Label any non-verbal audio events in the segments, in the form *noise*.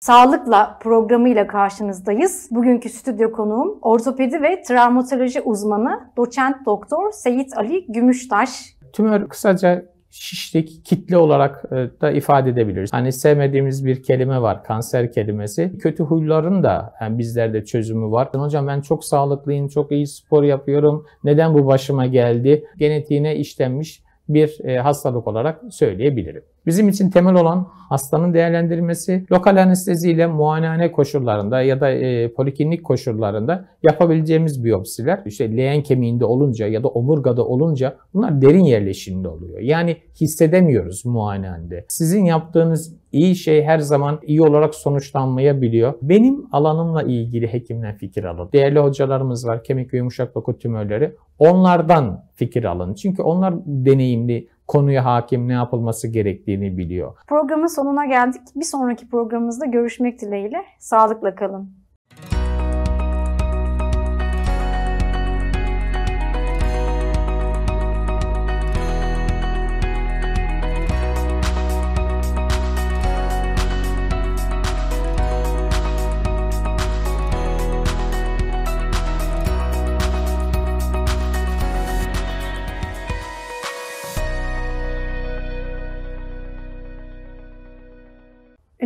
Sağlıkla programıyla karşınızdayız. Bugünkü stüdyo konuğum ortopedi ve travmatoloji uzmanı doçent doktor Seyit Ali Gümüştaş. Tümör kısaca şişlik, kitle olarak e, da ifade edebiliriz. Hani sevmediğimiz bir kelime var, kanser kelimesi. Kötü huyların da yani e, bizlerde çözümü var. Hocam ben çok sağlıklıyım, çok iyi spor yapıyorum. Neden bu başıma geldi? Genetiğine işlenmiş bir e, hastalık olarak söyleyebilirim. Bizim için temel olan hastanın değerlendirilmesi, lokal anesteziyle muayenehane koşullarında ya da e, poliklinik koşullarında yapabileceğimiz biyopsiler işte leğen kemiğinde olunca ya da omurgada olunca bunlar derin yerleşimli oluyor. Yani hissedemiyoruz muayenehanede. Sizin yaptığınız iyi şey her zaman iyi olarak sonuçlanmayabiliyor. Benim alanımla ilgili hekimden fikir alın. Değerli hocalarımız var kemik ve yumuşak doku tümörleri. Onlardan fikir alın. Çünkü onlar deneyimli konuya hakim ne yapılması gerektiğini biliyor. Programın sonuna geldik. Bir sonraki programımızda görüşmek dileğiyle. Sağlıkla kalın.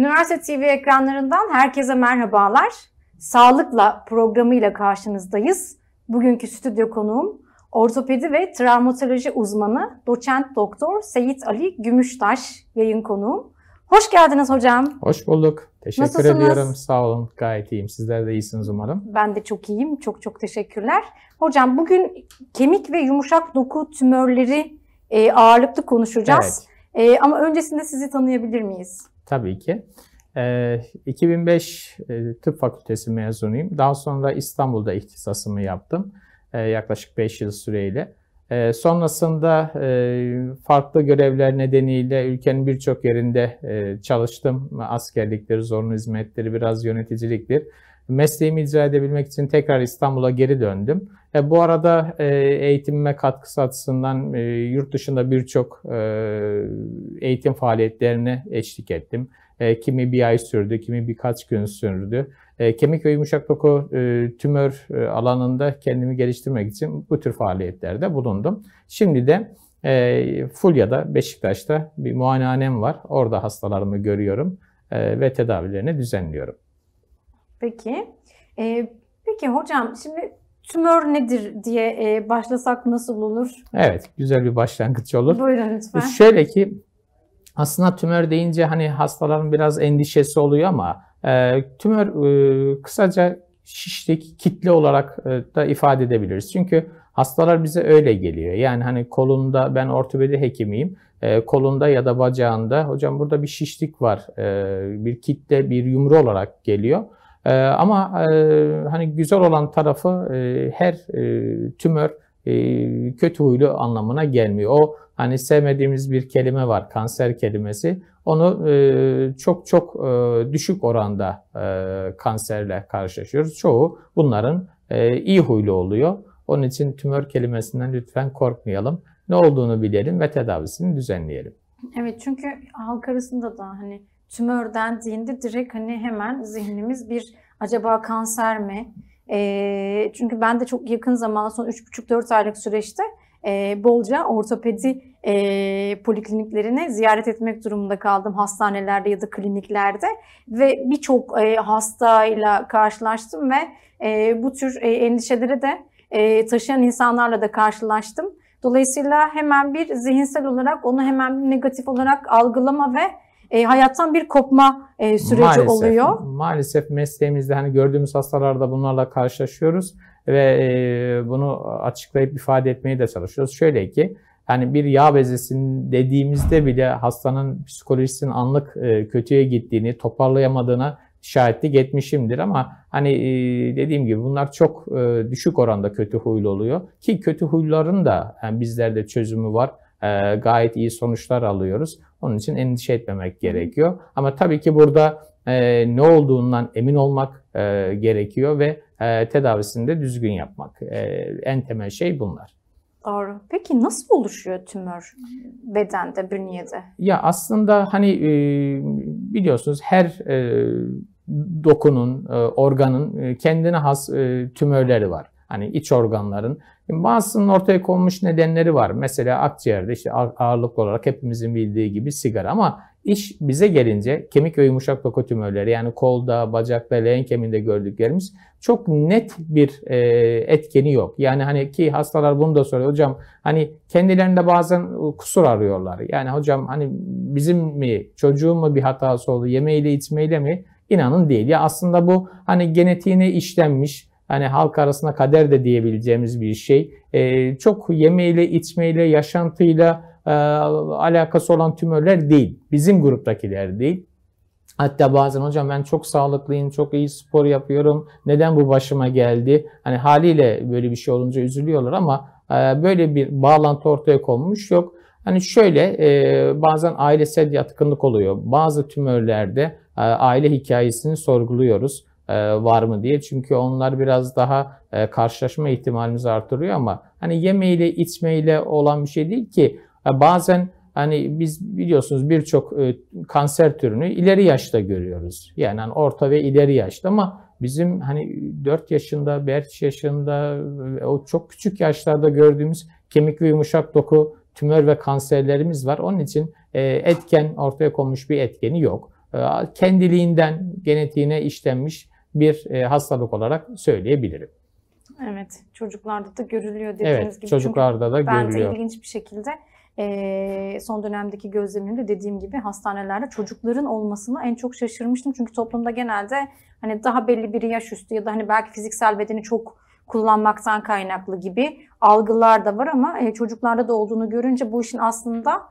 Üniversite TV ekranlarından herkese merhabalar. Sağlıkla programıyla karşınızdayız. Bugünkü stüdyo konuğum ortopedi ve travmatoloji uzmanı doçent doktor Seyit Ali Gümüştaş yayın konuğum. Hoş geldiniz hocam. Hoş bulduk. Teşekkür Nasılsınız? ediyorum. Sağ olun. Gayet iyiyim. Sizler de iyisiniz umarım. Ben de çok iyiyim. Çok çok teşekkürler. Hocam bugün kemik ve yumuşak doku tümörleri e, ağırlıklı konuşacağız. Evet. E, ama öncesinde sizi tanıyabilir miyiz? Tabii ki. 2005 ee, e, Tıp Fakültesi mezunuyum. Daha sonra İstanbul'da ihtisasımı yaptım. E, yaklaşık 5 yıl süreyle. E, sonrasında farklı görevler nedeniyle ülkenin birçok yerinde çalıştım. Askerlikleri, zorunlu hizmetleri, biraz yöneticiliktir. Mesleğimi icra edebilmek için tekrar İstanbul'a geri döndüm. E, bu arada e, eğitimime katkısı açısından e, yurt dışında birçok e, eğitim faaliyetlerine eşlik ettim. E, kimi bir ay sürdü, kimi birkaç gün sürdü. kemik ve yumuşak doku tümör alanında kendimi geliştirmek için bu tür faaliyetlerde bulundum. Şimdi de e, Fulya'da, Beşiktaş'ta bir muayenehanem var. Orada hastalarımı görüyorum ve tedavilerini düzenliyorum. Peki. E, peki hocam şimdi tümör nedir diye e, başlasak nasıl olur? Evet, güzel bir başlangıç olur. Buyurun lütfen. E, şöyle ki aslında tümör deyince hani hastaların biraz endişesi oluyor ama e, tümör e, kısaca şişlik, kitle olarak e, da ifade edebiliriz. Çünkü hastalar bize öyle geliyor. Yani hani kolunda ben ortopedi hekimiyim. E, kolunda ya da bacağında hocam burada bir şişlik var. E, bir kitle, bir yumru olarak geliyor. E, ama e, hani güzel olan tarafı e, her e, tümör e, kötü huylu anlamına gelmiyor. O hani sevmediğimiz bir kelime var kanser kelimesi. Onu e, çok çok e, düşük oranda e, kanserle karşılaşıyoruz. Çoğu bunların e, iyi huylu oluyor. Onun için tümör kelimesinden lütfen korkmayalım. Ne olduğunu bilelim ve tedavisini düzenleyelim. Evet çünkü halk arasında da hani tümör dendiğinde direkt hani hemen zihnimiz bir acaba kanser mi? E, çünkü ben de çok yakın zamanda son 3,5-4 aylık süreçte e, bolca ortopedi e, polikliniklerine ziyaret etmek durumunda kaldım hastanelerde ya da kliniklerde ve birçok e, hastayla karşılaştım ve e, bu tür e, endişeleri de e, taşıyan insanlarla da karşılaştım. Dolayısıyla hemen bir zihinsel olarak onu hemen bir negatif olarak algılama ve e, hayattan bir kopma e, süreci maalesef, oluyor. Maalesef mesleğimizde hani gördüğümüz hastalarda bunlarla karşılaşıyoruz ve e, bunu açıklayıp ifade etmeye de çalışıyoruz. Şöyle ki yani bir yağ bezesinin dediğimizde bile hastanın psikolojisinin anlık e, kötüye gittiğini, toparlayamadığını şahitlik etmişimdir ama hani e, dediğim gibi bunlar çok e, düşük oranda kötü huylu oluyor ki kötü huyların da yani bizlerde çözümü var. Ee, gayet iyi sonuçlar alıyoruz. Onun için endişe etmemek gerekiyor. Ama tabii ki burada e, ne olduğundan emin olmak e, gerekiyor ve e, tedavisini de düzgün yapmak. en temel şey bunlar. Doğru. Peki nasıl oluşuyor tümör bedende, bünyede? Ya aslında hani biliyorsunuz her dokunun, organın kendine has tümörleri var. Hani iç organların Bazısının ortaya konmuş nedenleri var. Mesela akciğerde işte ağırlıklı olarak hepimizin bildiği gibi sigara ama iş bize gelince kemik ve yumuşak doku tümörleri yani kolda, bacakta, leğen keminde gördüklerimiz çok net bir e, etkeni yok. Yani hani ki hastalar bunu da soruyor. Hocam hani kendilerinde bazen e, kusur arıyorlar. Yani hocam hani bizim mi çocuğun mu bir hatası oldu yemeğiyle içmeyle mi? İnanın değil. Ya aslında bu hani genetiğine işlenmiş hani halk arasında kader de diyebileceğimiz bir şey. E, çok yemeyle, içmeyle, yaşantıyla e, alakası olan tümörler değil. Bizim gruptakiler değil. Hatta bazen hocam ben çok sağlıklıyım, çok iyi spor yapıyorum. Neden bu başıma geldi? Hani haliyle böyle bir şey olunca üzülüyorlar ama e, böyle bir bağlantı ortaya konmuş yok. Hani şöyle e, bazen ailesel yatkınlık oluyor. Bazı tümörlerde e, aile hikayesini sorguluyoruz. E, var mı diye. Çünkü onlar biraz daha e, karşılaşma ihtimalimizi artırıyor ama hani yemeyle içmeyle olan bir şey değil ki e, bazen hani biz biliyorsunuz birçok kanser türünü ileri yaşta görüyoruz. Yani hani orta ve ileri yaşta ama bizim hani 4 yaşında, 5 yaşında o çok küçük yaşlarda gördüğümüz kemik ve yumuşak doku tümör ve kanserlerimiz var. Onun için etken ortaya konmuş bir etkeni yok kendiliğinden genetiğine işlenmiş bir e, hastalık olarak söyleyebilirim. Evet, çocuklarda da görülüyor dediğiniz evet, gibi. çocuklarda Çünkü da görülüyor. Ben de ilginç bir şekilde e, son dönemdeki gözlemimde dediğim gibi hastanelerde çocukların olmasına en çok şaşırmıştım. Çünkü toplumda genelde hani daha belli bir yaş üstü ya da hani belki fiziksel bedeni çok kullanmaktan kaynaklı gibi algılar da var ama e, çocuklarda da olduğunu görünce bu işin aslında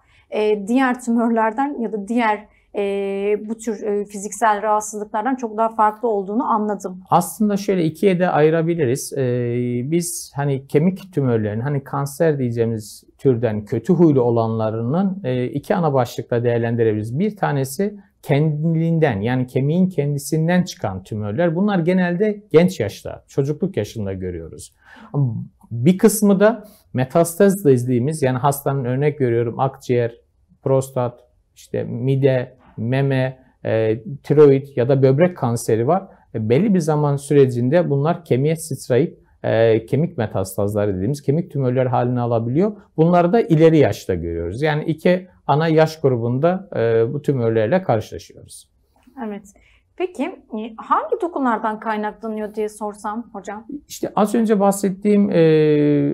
diğer tümörlerden ya da diğer e, bu tür e, fiziksel rahatsızlıklardan çok daha farklı olduğunu anladım. Aslında şöyle ikiye de ayırabiliriz. E, biz hani kemik tümörlerinin hani kanser diyeceğimiz türden kötü huylu olanlarının e, iki ana başlıkla değerlendirebiliriz. Bir tanesi kendiliğinden yani kemiğin kendisinden çıkan tümörler. Bunlar genelde genç yaşta, çocukluk yaşında görüyoruz. Bir kısmı da metastaz dediğimiz yani hastanın örnek görüyorum akciğer, prostat, işte mide, meme, e, tiroid ya da böbrek kanseri var. E, belli bir zaman sürecinde bunlar kemiğe sıçrayıp e, kemik metastazları dediğimiz kemik tümörler haline alabiliyor. Bunları da ileri yaşta görüyoruz. Yani iki ana yaş grubunda e, bu tümörlerle karşılaşıyoruz. Evet. Peki e, hangi dokunlardan kaynaklanıyor diye sorsam hocam? İşte az önce bahsettiğim e,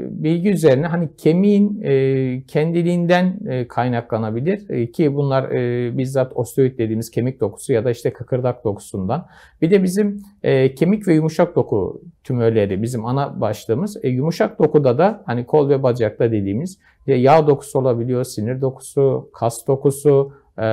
bilgi üzerine hani kemiğin e, kendiliğinden e, kaynaklanabilir e, ki bunlar e, bizzat osteoid dediğimiz kemik dokusu ya da işte kıkırdak dokusundan. Bir de bizim e, kemik ve yumuşak doku tümörleri bizim ana başlığımız. E, yumuşak dokuda da hani kol ve bacakta dediğimiz yağ dokusu olabiliyor, sinir dokusu, kas dokusu, e,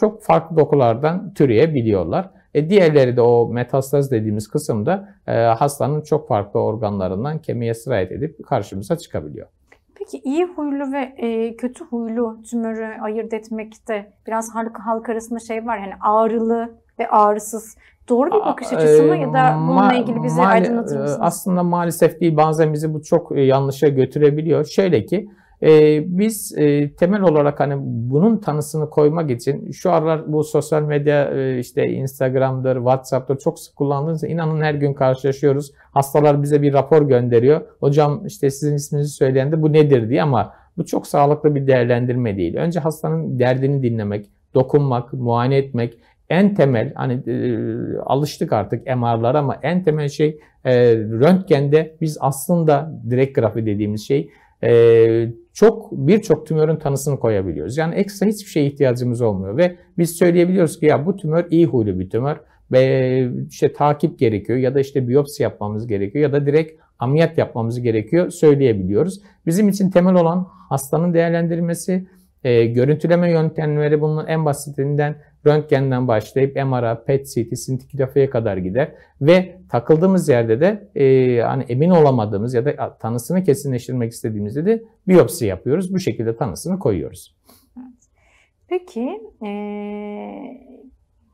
çok farklı dokulardan türeyebiliyorlar. E diğerleri de o metastaz dediğimiz kısımda e, hastanın çok farklı organlarından kemiğe sırayet edip karşımıza çıkabiliyor. Peki iyi huylu ve e, kötü huylu tümörü ayırt etmekte biraz halk, halk arasında şey var yani ağrılı ve ağrısız doğru bir bakış açısı mı e, ya da bununla ilgili bizi aydınlatır mısınız? E, aslında maalesef değil bazen bizi bu çok e, yanlışa götürebiliyor. Şöyle ki ee, biz e, temel olarak hani bunun tanısını koymak için şu aralar bu sosyal medya e, işte Instagram'dır, WhatsApp'tır çok sık kullandığınız inanın her gün karşılaşıyoruz. Hastalar bize bir rapor gönderiyor. Hocam işte sizin isminizi söyleyen de bu nedir diye ama bu çok sağlıklı bir değerlendirme değil. Önce hastanın derdini dinlemek, dokunmak, muayene etmek, en temel hani e, alıştık artık MR'lara ama en temel şey röntgende biz aslında direkt grafi dediğimiz şey çok birçok tümörün tanısını koyabiliyoruz. Yani ekstra hiçbir şeye ihtiyacımız olmuyor ve biz söyleyebiliyoruz ki ya bu tümör iyi huylu bir tümör ve işte takip gerekiyor ya da işte biyopsi yapmamız gerekiyor ya da direkt ameliyat yapmamız gerekiyor söyleyebiliyoruz. Bizim için temel olan hastanın değerlendirilmesi, e, görüntüleme yöntemleri bunun en basitinden röntgenden başlayıp MR'a, PET CT, sintigrafiye kadar gider. Ve takıldığımız yerde de e, hani emin olamadığımız ya da tanısını kesinleştirmek istediğimizde de biyopsi yapıyoruz. Bu şekilde tanısını koyuyoruz. Peki, e,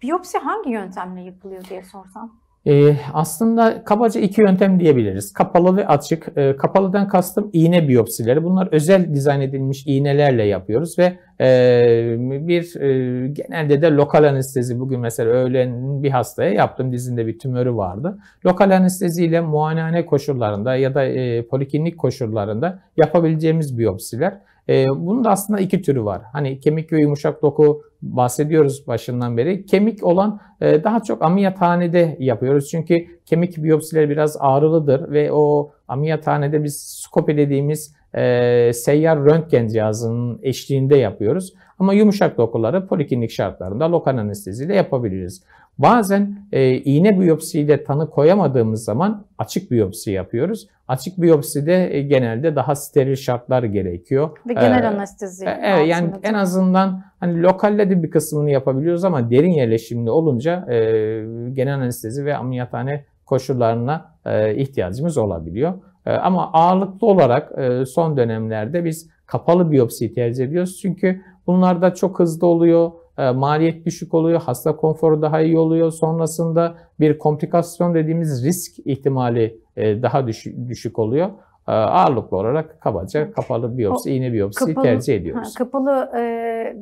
biyopsi hangi yöntemle yapılıyor diye sorsam? E, aslında kabaca iki yöntem diyebiliriz. Kapalı ve açık. E, kapalıdan kastım iğne biyopsileri. Bunlar özel dizayn edilmiş iğnelerle yapıyoruz ve e, bir e, genelde de lokal anestezi bugün mesela öğlen bir hastaya yaptım dizinde bir tümörü vardı. Lokal anesteziyle muayenehane koşullarında ya da e, poliklinik koşullarında yapabileceğimiz biyopsiler. E, bunun da aslında iki türü var. Hani kemik ve yumuşak doku bahsediyoruz başından beri. Kemik olan e, daha çok ameliyathanede yapıyoruz. Çünkü kemik biyopsileri biraz ağrılıdır ve o ameliyathanede biz skopi dediğimiz e, seyyar röntgen cihazının eşliğinde yapıyoruz. Ama yumuşak dokuları poliklinik şartlarında lokal anesteziyle yapabiliriz. Bazen e, iğne biyopsiyle tanı koyamadığımız zaman açık biyopsi yapıyoruz. Açık biyopside e, genelde daha steril şartlar gerekiyor. Ve genel ee, anestezi. E, evet yani canım. en azından hani lokalle de bir kısmını yapabiliyoruz ama derin yerleşimli olunca e, genel anestezi ve ameliyathane koşullarına e, ihtiyacımız olabiliyor. E, ama ağırlıklı olarak e, son dönemlerde biz kapalı biyopsi tercih ediyoruz. Çünkü bunlar da çok hızlı oluyor ee, maliyet düşük oluyor, hasta konforu daha iyi oluyor. Sonrasında bir komplikasyon dediğimiz risk ihtimali e, daha düşük, oluyor ee, ağırlıklı olarak kabaca kapalı biyopsi, o, iğne biyopsi kapalı, tercih ediyoruz. Ha, kapalı e,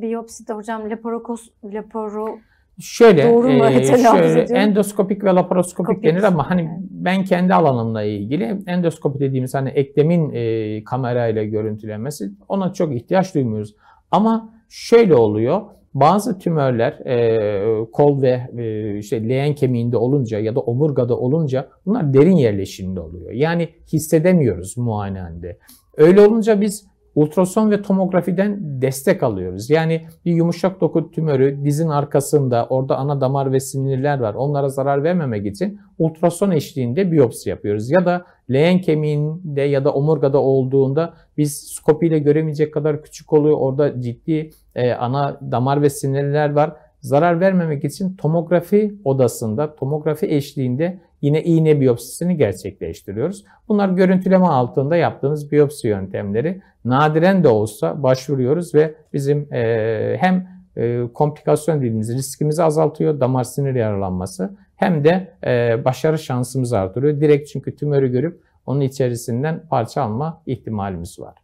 biyopsi de hocam laparokos, laporo Şöyle, Doğru mu? E, *laughs* şöyle endoskopik ve laparoskopik Kopik. denir ama hani ben kendi alanımla ilgili endoskopi dediğimiz hani eklemin e, kamerayla görüntülenmesi ona çok ihtiyaç duymuyoruz. Ama şöyle oluyor bazı tümörler e, kol ve e, işte leğen kemiğinde olunca ya da omurgada olunca bunlar derin yerleşimde oluyor. Yani hissedemiyoruz muayenehanede. Öyle olunca biz ultrason ve tomografiden destek alıyoruz. Yani bir yumuşak doku tümörü dizin arkasında orada ana damar ve sinirler var. Onlara zarar vermemek için ultrason eşliğinde biyopsi yapıyoruz. Ya da leğen kemiğinde ya da omurgada olduğunda biz skopiyle göremeyecek kadar küçük oluyor. Orada ciddi e, ana damar ve sinirler var. Zarar vermemek için tomografi odasında, tomografi eşliğinde yine iğne biyopsisini gerçekleştiriyoruz. Bunlar görüntüleme altında yaptığımız biyopsi yöntemleri. Nadiren de olsa başvuruyoruz ve bizim e, hem e, komplikasyon dediğimiz riskimizi azaltıyor, damar sinir yaralanması hem de e, başarı şansımızı artırıyor. Direkt çünkü tümörü görüp onun içerisinden parça alma ihtimalimiz var.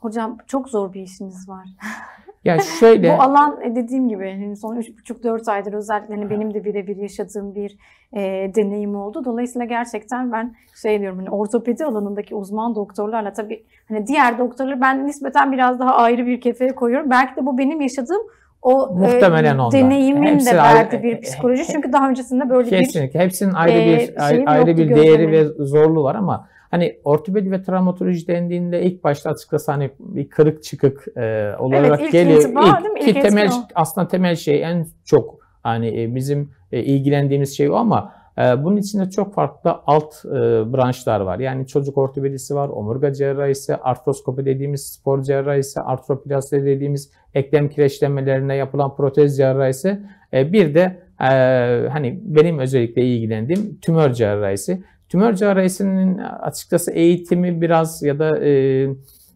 Hocam çok zor bir işiniz var. Ya şöyle. *laughs* Bu alan e, dediğim gibi hani son 3,5-4 aydır özellikle hani benim de birebir yaşadığım bir e, deneyim oldu. Dolayısıyla gerçekten ben şey diyorum hani ortopedi alanındaki uzman doktorlarla tabii hani diğer doktorları ben nispeten biraz daha ayrı bir kefeye koyuyorum. Belki de bu benim yaşadığım o e, Muhtemelen e, deneyimin de verdiği bir *laughs* psikoloji. Çünkü daha öncesinde böyle kesinlikle. bir Kesinlikle. Hepsinin ayrı e, bir e, ayrı, ayrı bir değeri ve zorluğu var ama Hani ortopedi ve travmatoloji dendiğinde ilk başta açıkçası hani bir kırık çıkık e, olarak evet, ilk geliyor. Intiba, ilk, değil mi? İlk ki temel o. aslında temel şey en çok hani e, bizim e, ilgilendiğimiz şey o ama e, bunun içinde çok farklı alt branşlar var. Yani çocuk ortopedisi var, omurga cerrahisi, artroskopi dediğimiz spor cerrahisi, artroplasti dediğimiz eklem kireçlemelerine yapılan protez cerrahisi. Bir de hani benim özellikle ilgilendiğim tümör cerrahisi. Tümör cerrahisinin açıkçası eğitimi biraz ya da e,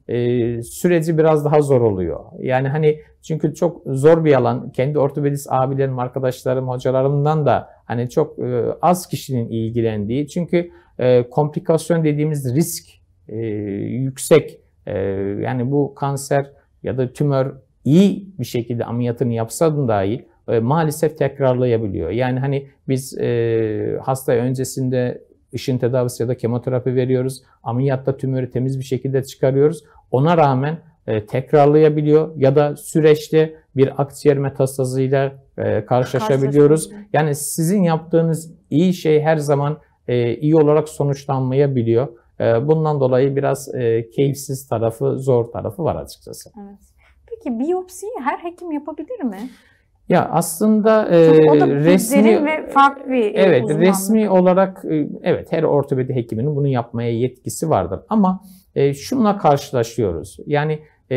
e, süreci biraz daha zor oluyor. Yani hani çünkü çok zor bir alan. Kendi ortopedist abilerim, arkadaşlarım, hocalarımdan da hani çok e, az kişinin ilgilendiği. Çünkü e, komplikasyon dediğimiz risk e, yüksek. E, yani bu kanser ya da tümör iyi bir şekilde ameliyatını yapsa dahi e, maalesef tekrarlayabiliyor. Yani hani biz e, hasta öncesinde ışın tedavisi ya da kemoterapi veriyoruz. Ameliyatta tümörü temiz bir şekilde çıkarıyoruz. Ona rağmen e, tekrarlayabiliyor ya da süreçte bir akciğer metastazıyla e, karşılaşabiliyoruz. Yani sizin yaptığınız iyi şey her zaman e, iyi olarak sonuçlanmayabiliyor. E, bundan dolayı biraz e, keyifsiz tarafı, zor tarafı var açıkçası. Evet. Peki biyopsiyi her hekim yapabilir mi? Ya aslında e, resmi ve farklı bir e, Evet, uzmanlık. resmi olarak e, evet her ortopedi hekiminin bunu yapmaya yetkisi vardır ama e, şunla karşılaşıyoruz. Yani e,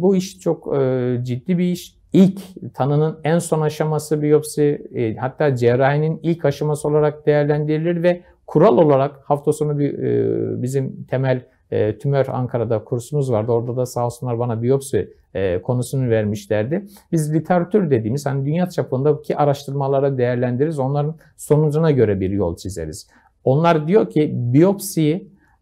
bu iş çok e, ciddi bir iş. İlk tanının en son aşaması biyopsi, e, hatta cerrahinin ilk aşaması olarak değerlendirilir ve kural olarak hafta sonu bir, e, bizim temel e, tümör Ankara'da kursumuz vardı. Orada da sağ olsunlar bana biyopsi e, konusunu vermişlerdi. Biz literatür dediğimiz hani dünya çapındaki araştırmalara değerlendiririz. Onların sonucuna göre bir yol çizeriz. Onlar diyor ki biyopsiyi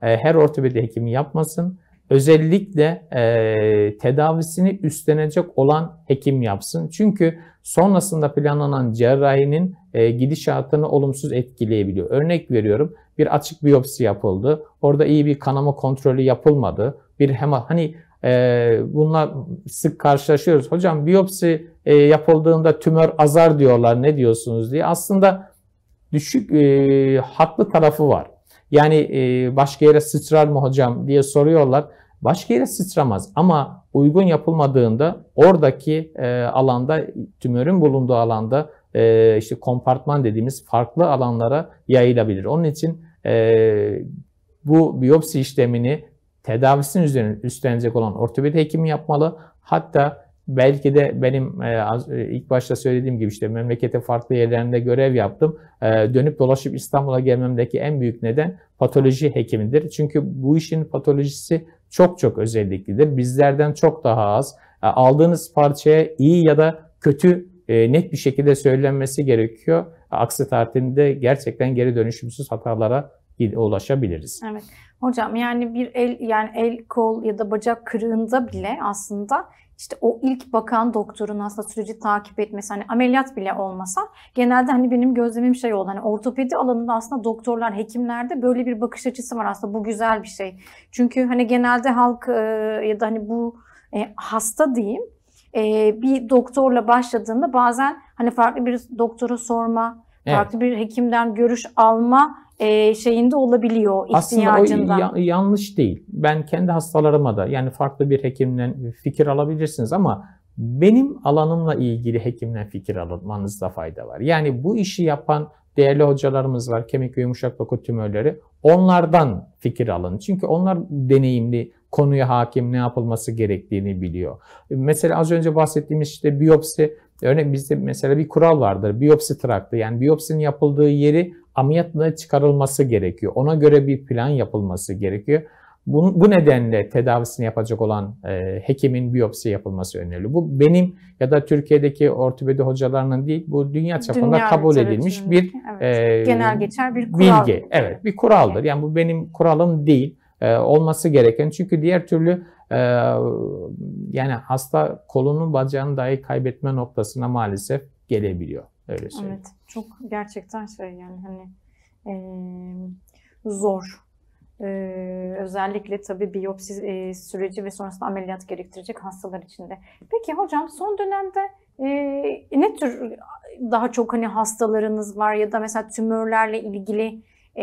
e, her ortopedi hekimi yapmasın. Özellikle e, tedavisini üstlenecek olan hekim yapsın. Çünkü sonrasında planlanan cerrahinin e, gidişatını olumsuz etkileyebiliyor. Örnek veriyorum bir açık biyopsi yapıldı. Orada iyi bir kanama kontrolü yapılmadı. Bir hema hani e, bununla sık karşılaşıyoruz. Hocam biyopsi e, yapıldığında tümör azar diyorlar ne diyorsunuz diye. Aslında düşük e, haklı tarafı var. Yani e, başka yere sıçrar mı hocam diye soruyorlar. Başka yere sıçramaz ama uygun yapılmadığında oradaki e, alanda tümörün bulunduğu alanda e, işte kompartman dediğimiz farklı alanlara yayılabilir. Onun için e, bu biyopsi işlemini tedavisinin üzerine üstlenecek olan ortopedi hekimi yapmalı. Hatta belki de benim e, az, e, ilk başta söylediğim gibi işte memlekete farklı yerlerinde görev yaptım. E, dönüp dolaşıp İstanbul'a gelmemdeki en büyük neden patoloji hekimidir. Çünkü bu işin patolojisi çok çok özelliklidir. Bizlerden çok daha az. E, aldığınız parçaya iyi ya da kötü e, net bir şekilde söylenmesi gerekiyor. Aksi takdirde gerçekten geri dönüşümsüz hatalara ulaşabiliriz. Evet. Hocam yani bir el yani el kol ya da bacak kırığında bile aslında işte o ilk bakan doktorun aslında süreci takip etmesi hani ameliyat bile olmasa genelde hani benim gözlemim şey oldu hani ortopedi alanında aslında doktorlar hekimlerde böyle bir bakış açısı var aslında bu güzel bir şey. Çünkü hani genelde halk e, ya da hani bu e, hasta diyeyim e, bir doktorla başladığında bazen hani farklı bir doktora sorma, evet. farklı bir hekimden görüş alma e, şeyinde olabiliyor ihtiyacında. Aslında o ya- yanlış değil. Ben kendi hastalarıma da yani farklı bir hekimden fikir alabilirsiniz ama benim alanımla ilgili hekimden fikir almanızda fayda var. Yani bu işi yapan değerli hocalarımız var. Kemik ve yumuşak doku tümörleri. Onlardan fikir alın. Çünkü onlar deneyimli konuya hakim, ne yapılması gerektiğini biliyor. Mesela az önce bahsettiğimiz işte biyopsi, örnek bizde mesela bir kural vardır. Biyopsi traktı yani biyopsinin yapıldığı yeri ameliyatla çıkarılması gerekiyor. Ona göre bir plan yapılması gerekiyor. Bu, bu nedenle tedavisini yapacak olan e, hekimin biyopsi yapılması öneriliyor. Bu benim ya da Türkiye'deki ortopedi hocalarının değil, bu dünya çapında dünya kabul edilmiş bir evet. e, genel geçer bir kural. bilgi. Evet, bir kuraldır. Yani bu benim kuralım değil. E, olması gereken. Çünkü diğer türlü e, yani hasta kolunu bacağını dahi kaybetme noktasına maalesef gelebiliyor. Öyle söyleyeyim. Evet çok gerçekten şey yani hani e, zor. Ee, özellikle tabii biyopsi e, süreci ve sonrasında ameliyat gerektirecek hastalar içinde. Peki hocam son dönemde e, ne tür daha çok hani hastalarınız var ya da mesela tümörlerle ilgili e,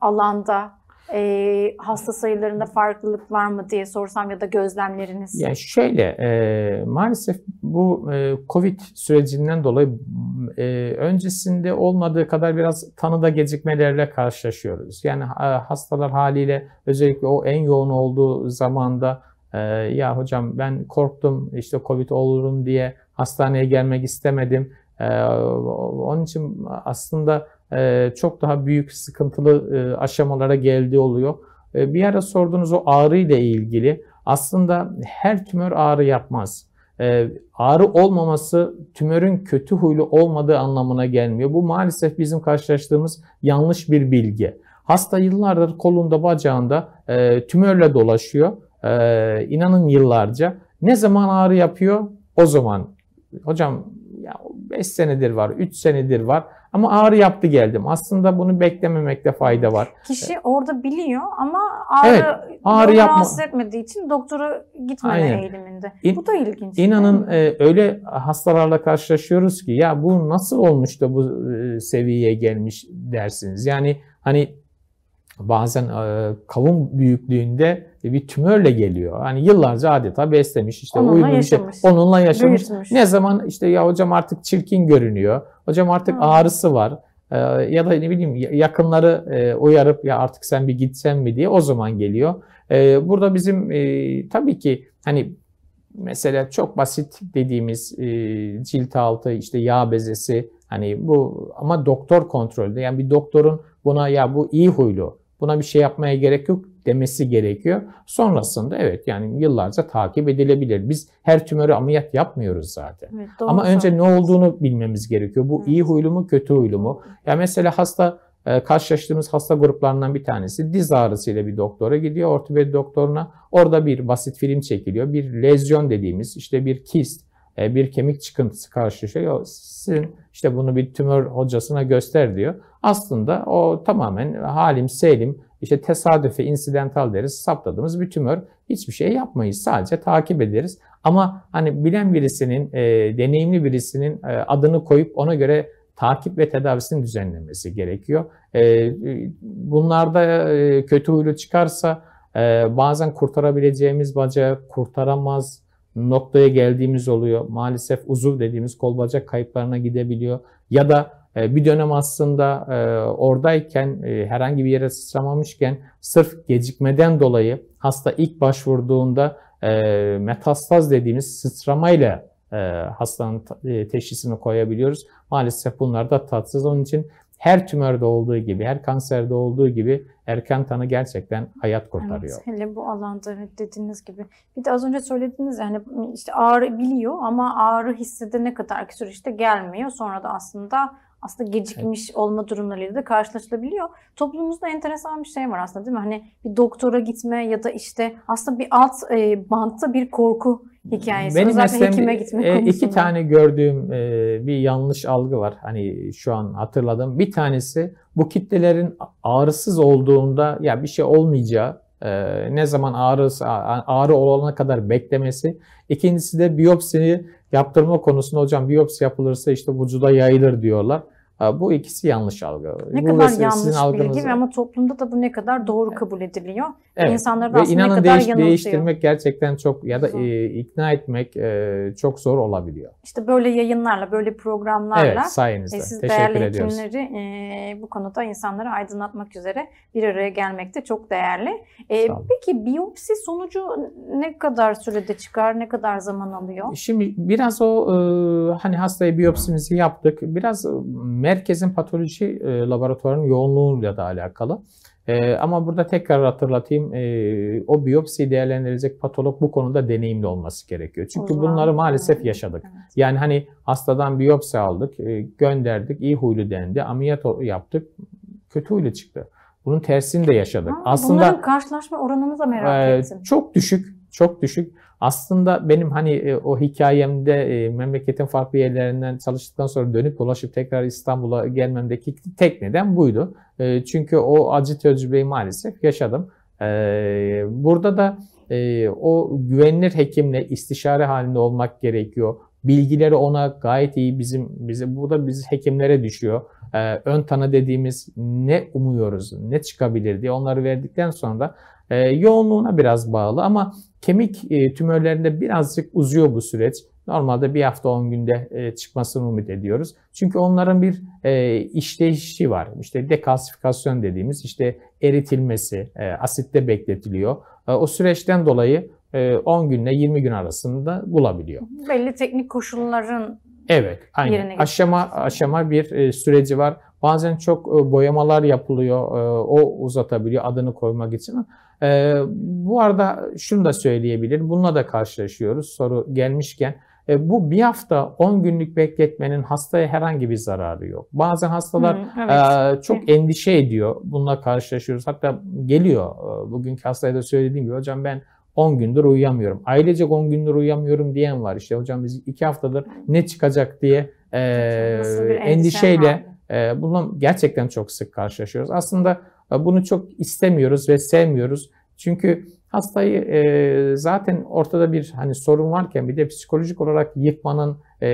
alanda e, hasta sayılarında farklılık var mı diye sorsam ya da gözlemleriniz? Yani şöyle e, maalesef bu e, Covid sürecinden dolayı e, öncesinde olmadığı kadar biraz tanıda gecikmelerle karşılaşıyoruz. Yani e, hastalar haliyle özellikle o en yoğun olduğu zamanda e, ya hocam ben korktum işte Covid olurum diye hastaneye gelmek istemedim. Ee, onun için aslında ee, çok daha büyük sıkıntılı e, aşamalara geldiği oluyor. Ee, bir ara sorduğunuz o ağrı ile ilgili aslında her tümör ağrı yapmaz. Ee, ağrı olmaması tümörün kötü huylu olmadığı anlamına gelmiyor. Bu maalesef bizim karşılaştığımız yanlış bir bilgi. Hasta yıllardır kolunda bacağında e, tümörle dolaşıyor. İnanın yıllarca. Ne zaman ağrı yapıyor? O zaman. Hocam ya 5 senedir var, 3 senedir var ama ağrı yaptı geldim. Aslında bunu beklememekte fayda var. Kişi orada biliyor ama ağrı, evet, ağrı yapma... rahatsız etmediği için doktora gitmeme Aynen. eğiliminde. İn, bu da ilginç. İnanın e, öyle hastalarla karşılaşıyoruz ki ya bu nasıl olmuş da bu e, seviyeye gelmiş dersiniz. Yani hani bazen e, kavun büyüklüğünde bir tümörle geliyor. Hani yıllarca adeta beslemiş işte onunla uygun yaşamış. onunla yaşamış. Büyütmüş. Ne zaman işte ya hocam artık çirkin görünüyor. Hocam artık ha. ağrısı var. E, ya da ne bileyim yakınları e, uyarıp ya artık sen bir gitsen mi diye o zaman geliyor. burada bizim tabii ki hani mesela çok basit dediğimiz cilt altı işte yağ bezesi hani bu ama doktor kontrolü yani bir doktorun buna ya bu iyi huylu Buna bir şey yapmaya gerek yok demesi gerekiyor. Sonrasında evet yani yıllarca takip edilebilir. Biz her tümörü ameliyat yapmıyoruz zaten. Evet, Ama önce ne olduğunu bilmemiz gerekiyor. Bu evet. iyi huylu mu kötü huylu mu? Ya yani mesela hasta e, karşılaştığımız hasta gruplarından bir tanesi diz ağrısıyla bir doktora gidiyor, ortoped doktoruna. Orada bir basit film çekiliyor. Bir lezyon dediğimiz işte bir kist, e, bir kemik çıkıntısı karşılaşıyor. Sizin işte bunu bir tümör hocasına göster diyor. Aslında o tamamen halim selim işte tesadüfe, insidental deriz saptadığımız bir tümör hiçbir şey yapmayız sadece takip ederiz. Ama hani bilen birisinin e, deneyimli birisinin e, adını koyup ona göre takip ve tedavisini düzenlemesi gerekiyor. E, bunlarda e, kötü huylu çıkarsa e, bazen kurtarabileceğimiz bacağı kurtaramaz noktaya geldiğimiz oluyor. Maalesef uzuv dediğimiz kol bacak kayıplarına gidebiliyor. Ya da e, bir dönem aslında e, oradayken e, herhangi bir yere sıçramamışken sırf gecikmeden dolayı hasta ilk başvurduğunda metastaz dediğimiz sıçramayla hastanın teşhisini koyabiliyoruz. Maalesef bunlar da tatsız. Onun için her tümörde olduğu gibi, her kanserde olduğu gibi erken tanı gerçekten hayat kurtarıyor. Evet, hele bu alanda dediğiniz gibi. Bir de az önce söylediniz yani işte ağrı biliyor ama ağrı hissede ne kadar ki süreçte gelmiyor. Sonra da aslında aslında gecikmiş evet. olma durumlarıyla da karşılaşılabiliyor. Toplumumuzda enteresan bir şey var aslında değil mi? Hani bir doktora gitme ya da işte aslında bir alt e, bantta bir korku hikayesi. Benim Özellikle hekime gitme e, konusunda. İki tane gördüğüm e, bir yanlış algı var. Hani şu an hatırladım. Bir tanesi bu kitlelerin ağrısız olduğunda ya bir şey olmayacağı ee, ne zaman ağrı ağrı olana kadar beklemesi. İkincisi de biyopsini yaptırma konusunda hocam biyopsi yapılırsa işte vücuda yayılır diyorlar. Bu ikisi yanlış algı. Ne bu kadar yanlış sizin algınızı... bilgi ama toplumda da bu ne kadar doğru kabul ediliyor. Evet. İnsanları da aslında inanın ne kadar değiş, yanıltıyor. değiştirmek gerçekten çok ya da e, ikna etmek e, çok zor olabiliyor. İşte böyle yayınlarla, böyle programlarla evet, sayenizde. E, siz Teşekkür değerli ediyoruz. hekimleri e, bu konuda insanları aydınlatmak üzere bir araya gelmek de çok değerli. E, peki biyopsi sonucu ne kadar sürede çıkar, ne kadar zaman alıyor? Şimdi biraz o e, hani hastaya biyopsimizi yaptık. Biraz e, merkezin patoloji e, laboratuvarının yoğunluğuyla da alakalı. E, ama burada tekrar hatırlatayım, e, o biyopsi değerlendirilecek patolog bu konuda deneyimli olması gerekiyor. Çünkü bunları maalesef yaşadık. Yani hani hastadan biyopsi aldık, gönderdik, iyi huylu dendi, ameliyat yaptık, kötü huylu çıktı. Bunun tersini de yaşadık. Ha, Aslında bunların karşılaşma oranını da merak e, ettim. Çok düşük, çok düşük. Aslında benim hani e, o hikayemde e, memleketin farklı yerlerinden çalıştıktan sonra dönüp dolaşıp tekrar İstanbul'a gelmemdeki tek neden buydu. E, çünkü o acı tecrübeyi maalesef yaşadım. Burada da o güvenilir hekimle istişare halinde olmak gerekiyor. Bilgileri ona gayet iyi bizim bize bu da biz hekimlere düşüyor. ön tanı dediğimiz ne umuyoruz, ne çıkabilir diye onları verdikten sonra da. Ee, yoğunluğuna biraz bağlı ama kemik e, tümörlerinde birazcık uzuyor bu süreç. Normalde bir hafta 10 günde e, çıkmasını umut ediyoruz. Çünkü onların bir e, işleyişi var. İşte dekalsifikasyon dediğimiz işte eritilmesi, e, asitte bekletiliyor. o süreçten dolayı e, 10 günle 20 gün arasında bulabiliyor. Belli teknik koşulların Evet, aynen. Aşama aşama bir süreci var. Bazen çok boyamalar yapılıyor. o uzatabiliyor adını koymak için. E, bu arada şunu da söyleyebilirim. Bununla da karşılaşıyoruz soru gelmişken. E, bu bir hafta 10 günlük bekletmenin hastaya herhangi bir zararı yok. Bazı hastalar Hı, evet. e, çok evet. endişe ediyor. Bununla karşılaşıyoruz. Hatta geliyor e, bugünkü hastaya da söylediğim gibi hocam ben 10 gündür uyuyamıyorum. Ailece 10 gündür uyuyamıyorum diyen var. İşte hocam biz 2 haftadır ne çıkacak diye e, endişeyle e, bununla gerçekten çok sık karşılaşıyoruz. Aslında e, bunu çok istemiyoruz ve sevmiyoruz. Çünkü hastayı e, zaten ortada bir hani sorun varken bir de psikolojik olarak yıkmanın e,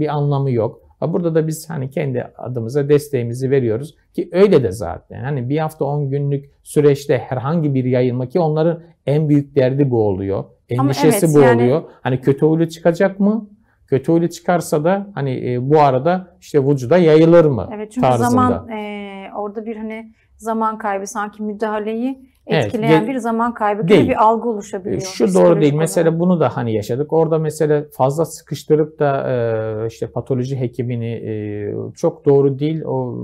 bir anlamı yok. E, burada da biz hani kendi adımıza desteğimizi veriyoruz ki öyle de zaten. Hani bir hafta 10 günlük süreçte herhangi bir yayılma ki onların en büyük derdi bu oluyor. Endişesi evet, bu yani... oluyor. Hani kötü huylu çıkacak mı? Kötü huylu çıkarsa da hani e, bu arada işte vücuda yayılır mı? Evet çünkü tarzında. zaman e, orada bir hani zaman kaybı sanki müdahaleyi etkileyen evet, bir zaman kaybı gibi bir algı oluşabiliyor. Şu doğru değil. Mesela bunu da hani yaşadık. Orada mesela fazla sıkıştırıp da e, işte patoloji hekimini e, çok doğru değil. O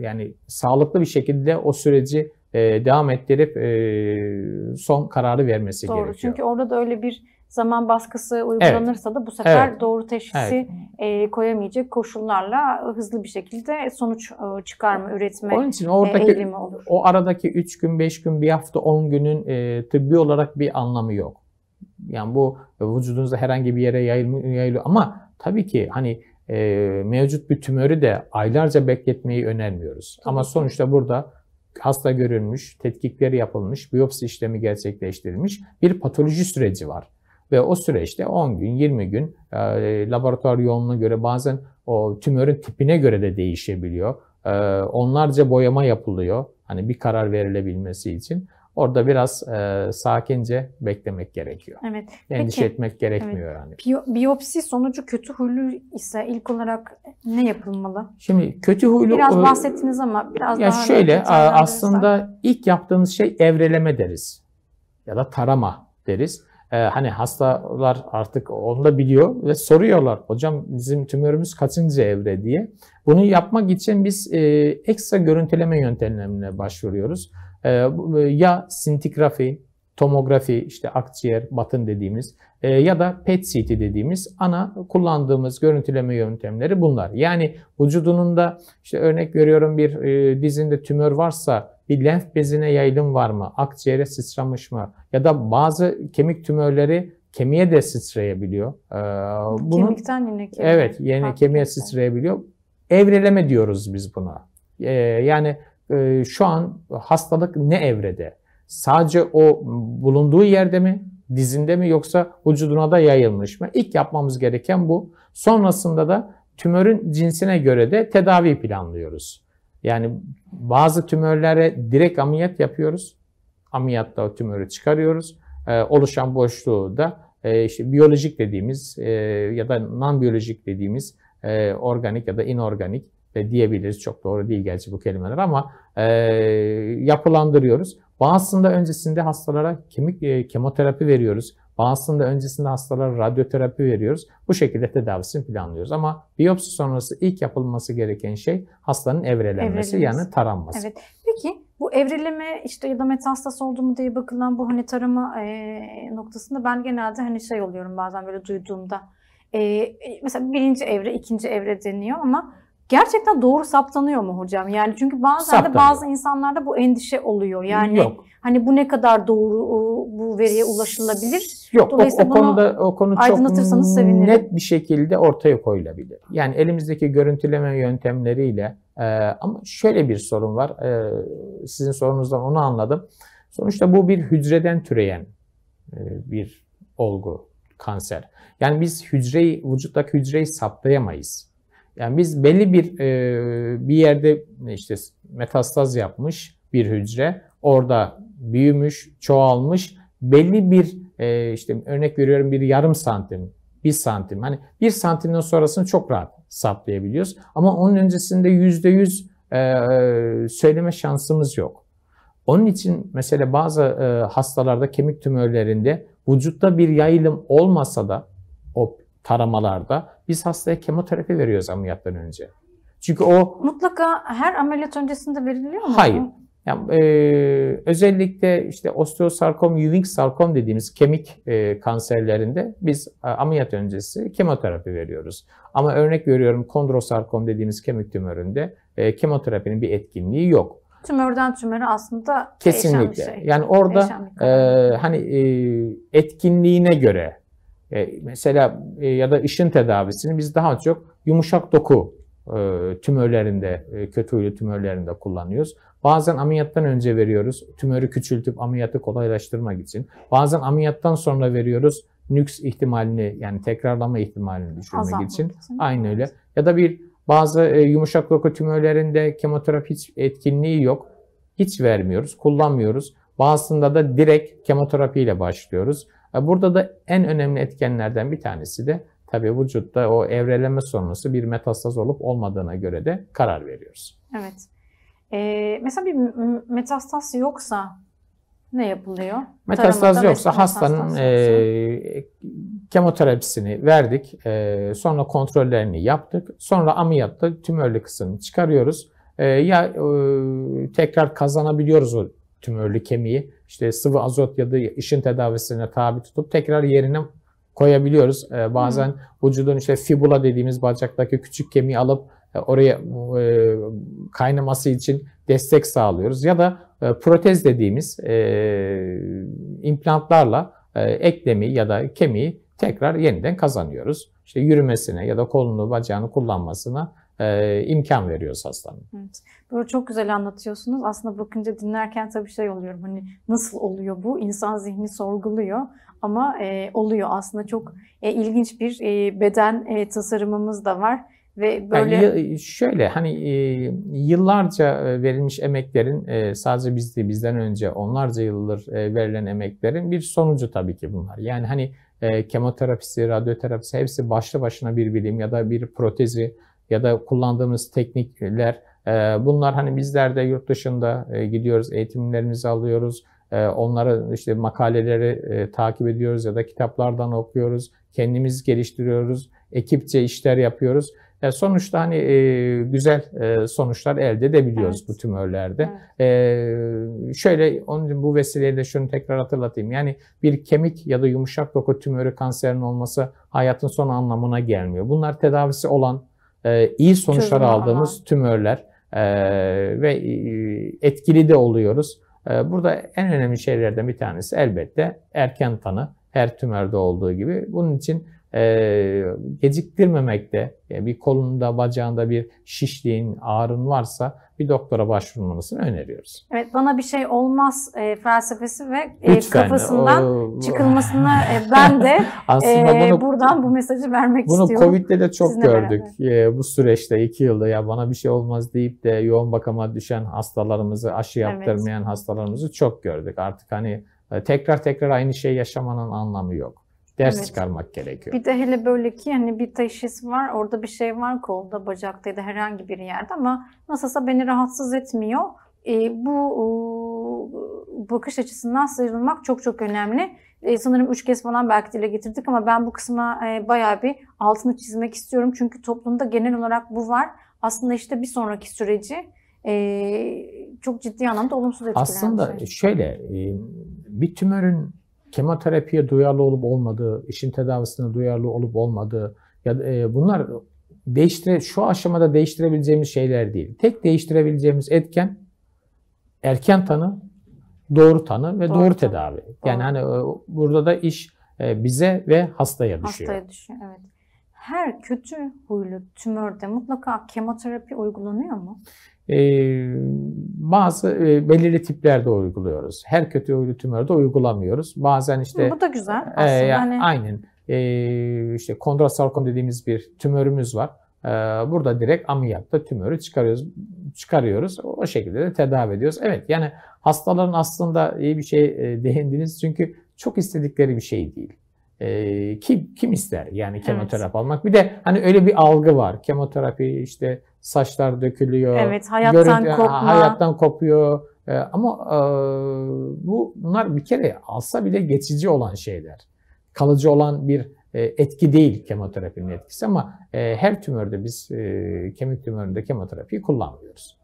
yani sağlıklı bir şekilde o süreci e, devam ettirip son kararı vermesi doğru, gerekiyor. Doğru. Çünkü orada da öyle bir zaman baskısı uygulanırsa evet. da bu sefer evet. doğru teşhisi evet. e, koyamayacak koşullarla hızlı bir şekilde sonuç e, çıkarma, üretme Onun için oradaki, e, eğilimi olur. O aradaki 3 gün, 5 gün, bir hafta, 10 günün e, tıbbi olarak bir anlamı yok. Yani bu vücudunuzda herhangi bir yere yayılıyor ama tabii ki hani e, mevcut bir tümörü de aylarca bekletmeyi önermiyoruz. Tabii. Ama sonuçta burada hasta görülmüş, tetkikleri yapılmış, biyopsi işlemi gerçekleştirilmiş bir patoloji süreci var. Ve o süreçte 10 gün, 20 gün e, laboratuvar yoğunluğuna göre bazen o tümörün tipine göre de değişebiliyor. E, onlarca boyama yapılıyor. Hani bir karar verilebilmesi için. Orada biraz e, sakince beklemek gerekiyor. Evet. Endişe Peki, etmek gerekmiyor evet. yani. biyopsi sonucu kötü huylu ise ilk olarak ne yapılmalı? Şimdi kötü huylu biraz bahsettiniz ama biraz ya daha şöyle aslında ilk yaptığınız şey evreleme deriz ya da tarama deriz. Ee, hani hastalar artık onu da biliyor ve soruyorlar hocam bizim tümörümüz kaçıncı evre diye. Bunu yapmak için biz e, ekstra görüntüleme yöntemlerine başvuruyoruz. Ee, e, ya sintigrafi, tomografi işte akciğer batın dediğimiz e, ya da PET CT dediğimiz ana kullandığımız görüntüleme yöntemleri bunlar. Yani vücudunun da işte örnek veriyorum bir e, dizinde tümör varsa bir lenf bezine yayılım var mı? Akciğere sıçramış mı? Ya da bazı kemik tümörleri kemiğe de sıçrayabiliyor. Ee, bunun, Kemikten yine kemiğe. Evet, yine kemiğe sıçrayabiliyor. Evreleme diyoruz biz buna. Ee, yani e, şu an hastalık ne evrede? Sadece o bulunduğu yerde mi? Dizinde mi yoksa vücuduna da yayılmış mı? İlk yapmamız gereken bu. Sonrasında da tümörün cinsine göre de tedavi planlıyoruz. Yani bazı tümörlere direkt ameliyat yapıyoruz. Ameliyatta o tümörü çıkarıyoruz. E, oluşan boşluğu da e, işte biyolojik dediğimiz e, ya da non biyolojik dediğimiz e, organik ya da inorganik e, diyebiliriz. Çok doğru değil gerçi bu kelimeler ama e, yapılandırıyoruz. Bazısında öncesinde hastalara kemik e, kemoterapi veriyoruz. Aslında öncesinde hastalara radyoterapi veriyoruz. Bu şekilde tedavisini planlıyoruz. Ama biyopsi sonrası ilk yapılması gereken şey hastanın evrelenmesi Evrelenmesi. yani taranması. Evet. Peki bu evrileme işte ya da metastaz oldu mu diye bakılan bu hani tarama e, noktasında ben genelde hani şey oluyorum bazen böyle duyduğumda. E, mesela birinci evre, ikinci evre deniyor ama Gerçekten doğru saptanıyor mu hocam? Yani çünkü bazen saptanıyor. de bazı insanlarda bu endişe oluyor. Yani Yok. hani bu ne kadar doğru bu veriye ulaşılabilir? Yok. Dolayısıyla o, o konuda o konu çok sevinirim. net bir şekilde ortaya koyulabilir. Yani elimizdeki görüntüleme yöntemleriyle e, ama şöyle bir sorun var. E, sizin sorunuzdan onu anladım. Sonuçta bu bir hücreden türeyen e, bir olgu kanser. Yani biz hücreyi vücuttaki hücreyi saptayamayız. Yani biz belli bir e, bir yerde işte metastaz yapmış bir hücre. Orada büyümüş, çoğalmış. Belli bir e, işte örnek veriyorum bir yarım santim, bir santim. Hani bir santimden sonrasını çok rahat saplayabiliyoruz. Ama onun öncesinde yüzde yüz e, söyleme şansımız yok. Onun için mesela bazı e, hastalarda kemik tümörlerinde vücutta bir yayılım olmasa da o taramalarda biz hastaya kemoterapi veriyoruz ameliyattan önce. Çünkü o... Mutlaka her ameliyat öncesinde veriliyor mu? Hayır. Yani, e, özellikle işte osteosarkom, Ewing sarkom dediğimiz kemik e, kanserlerinde biz e, ameliyat öncesi kemoterapi veriyoruz. Ama örnek veriyorum kondrosarkom dediğimiz kemik tümöründe e, kemoterapinin bir etkinliği yok. Tümörden tümöre aslında kesinlikle. Şey. Yani orada e, hani e, etkinliğine göre e, mesela e, ya da işin tedavisini biz daha çok yumuşak doku e, tümörlerinde, e, kötü huylu tümörlerinde kullanıyoruz. Bazen ameliyattan önce veriyoruz. Tümörü küçültüp ameliyatı kolaylaştırmak için. Bazen ameliyattan sonra veriyoruz. Nüks ihtimalini yani tekrarlama ihtimalini düşürmek Azalmak için. için. Aynı öyle. Ya da bir bazı e, yumuşak doku tümörlerinde kemoterapi hiç etkinliği yok. Hiç vermiyoruz, kullanmıyoruz. Bazısında da direkt kemoterapiyle başlıyoruz. E, burada da en önemli etkenlerden bir tanesi de tabii vücutta o evreleme sonrası bir metastaz olup olmadığına göre de karar veriyoruz. Evet. Ee, mesela bir metastaz yoksa ne yapılıyor? Metastaz Taramada yoksa hastanın metastaz e, kemoterapisini verdik. E, sonra kontrollerini yaptık. Sonra ameliyatta tümörlü kısmını çıkarıyoruz. E, ya e, tekrar kazanabiliyoruz o tümörlü kemiği işte sıvı azot ya da ışın tedavisine tabi tutup tekrar yerine koyabiliyoruz. Ee, bazen hmm. vücudun işte fibula dediğimiz bacaktaki küçük kemiği alıp e, oraya e, kaynaması için destek sağlıyoruz. Ya da e, protez dediğimiz e, implantlarla e, eklemi ya da kemiği tekrar yeniden kazanıyoruz. İşte yürümesine ya da kolunu bacağını kullanmasına e, imkan veriyoruz hastanın. Evet. Böyle çok güzel anlatıyorsunuz. Aslında bakınca dinlerken tabii şey oluyorum. Hani nasıl oluyor bu? İnsan zihni sorguluyor ama e, oluyor. Aslında çok e, ilginç bir e, beden e, tasarımımız da var ve böyle yani, şöyle hani e, yıllarca e, verilmiş emeklerin e, sadece biz bizden önce onlarca yıldır e, verilen emeklerin bir sonucu tabii ki bunlar. Yani hani e, kemoterapisi, radyoterapisi hepsi başlı başına bir bilim ya da bir protezi ya da kullandığımız teknikler e, bunlar hani bizler de yurt dışında e, gidiyoruz, eğitimlerimizi alıyoruz. E, Onlara işte makaleleri takip ediyoruz ya da kitaplardan okuyoruz. Kendimiz geliştiriyoruz. Ekipçe işler yapıyoruz. Sonuçta hani güzel sonuçlar elde edebiliyoruz evet. bu tümörlerde. Evet. Şöyle onun için bu vesileyle şunu tekrar hatırlatayım. Yani bir kemik ya da yumuşak doku tümörü kanserinin olması hayatın son anlamına gelmiyor. Bunlar tedavisi olan ee, iyi sonuçlar Çözüm aldığımız ama. tümörler ee, ve e, etkili de oluyoruz. Ee, burada en önemli şeylerden bir tanesi elbette erken tanı her tümörde olduğu gibi. Bunun için e, geciktirmemekte e, bir kolunda, bacağında bir şişliğin, ağrın varsa bir doktora başvurmanızı öneriyoruz. Evet, bana bir şey olmaz e, felsefesi ve e, kafasından o... çıkılmasını e, ben de *laughs* e, Aslında e, bunu, buradan bu mesajı vermek bunu istiyorum. Bunu Covid'de de çok Sizinle gördük. E, bu süreçte iki yılda ya bana bir şey olmaz deyip de yoğun bakıma düşen hastalarımızı, aşı yaptırmayan evet. hastalarımızı çok gördük. Artık hani e, tekrar tekrar aynı şeyi yaşamanın anlamı yok ders evet. çıkarmak gerekiyor. Bir de hele böyle ki hani bir taşıs var, orada bir şey var kolda, bacakta ya da herhangi bir yerde ama nasılsa beni rahatsız etmiyor. E, bu e, bakış açısından sıyrılmak çok çok önemli. E, sanırım üç kez falan belki dile getirdik ama ben bu kısma e, bayağı bir altını çizmek istiyorum. Çünkü toplumda genel olarak bu var. Aslında işte bir sonraki süreci e, çok ciddi anlamda olumsuz etkilenmiş. Aslında şey. şöyle, bir tümörün kemoterapiye duyarlı olup olmadığı, işin tedavisine duyarlı olup olmadığı ya e, bunlar değiştire şu aşamada değiştirebileceğimiz şeyler değil. Tek değiştirebileceğimiz etken erken tanı, doğru tanı ve doğru, doğru tedavi. Doğru. Yani hani e, burada da iş e, bize ve hastaya düşüyor. Hastaya düşüyor evet. Her kötü huylu tümörde mutlaka kemoterapi uygulanıyor mu? Ee, bazı e, belirli tiplerde uyguluyoruz. Her kötü huylu tümörde uygulamıyoruz. Bazen işte... Bu da güzel e, aslında. E, yani, Aynen. E, işte kondrasalkom dediğimiz bir tümörümüz var. E, burada direkt ameliyatta tümörü çıkarıyoruz. çıkarıyoruz. O şekilde de tedavi ediyoruz. Evet yani hastaların aslında iyi bir şey e, değindiniz. Çünkü çok istedikleri bir şey değil. E, kim, kim ister yani kemoterapi evet. almak? Bir de hani öyle bir algı var. Kemoterapi işte saçlar dökülüyor. Evet hayattan görüntü, kopma. Hayattan kopuyor. E, ama e, bu, bunlar bir kere alsa bile geçici olan şeyler. Kalıcı olan bir e, etki değil kemoterapinin etkisi ama e, her tümörde biz e, kemik tümöründe kemoterapiyi kullanmıyoruz.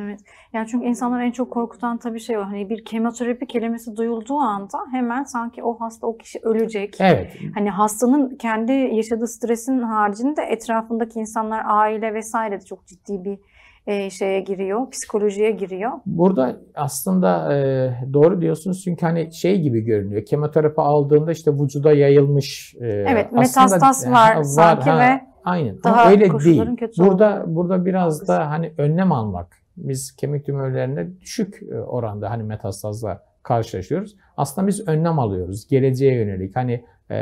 Evet. Yani çünkü insanlar en çok korkutan tabii şey var. Hani bir kemoterapi kelimesi duyulduğu anda hemen sanki o hasta o kişi ölecek. Evet. Hani hastanın kendi yaşadığı stresin haricinde etrafındaki insanlar aile vesaire de çok ciddi bir e, şeye giriyor, psikolojiye giriyor. Burada aslında e, doğru diyorsunuz çünkü hani şey gibi görünüyor. Kemoterapi aldığında işte vücuda yayılmış. E, evet, metastas aslında, e, var, var sanki ha, ve Aynen. Daha Ama öyle değil. Burada burada biraz da hani önlem almak biz kemik tümörlerinde düşük e, oranda hani metastazla karşılaşıyoruz. Aslında biz önlem alıyoruz geleceğe yönelik. Hani e,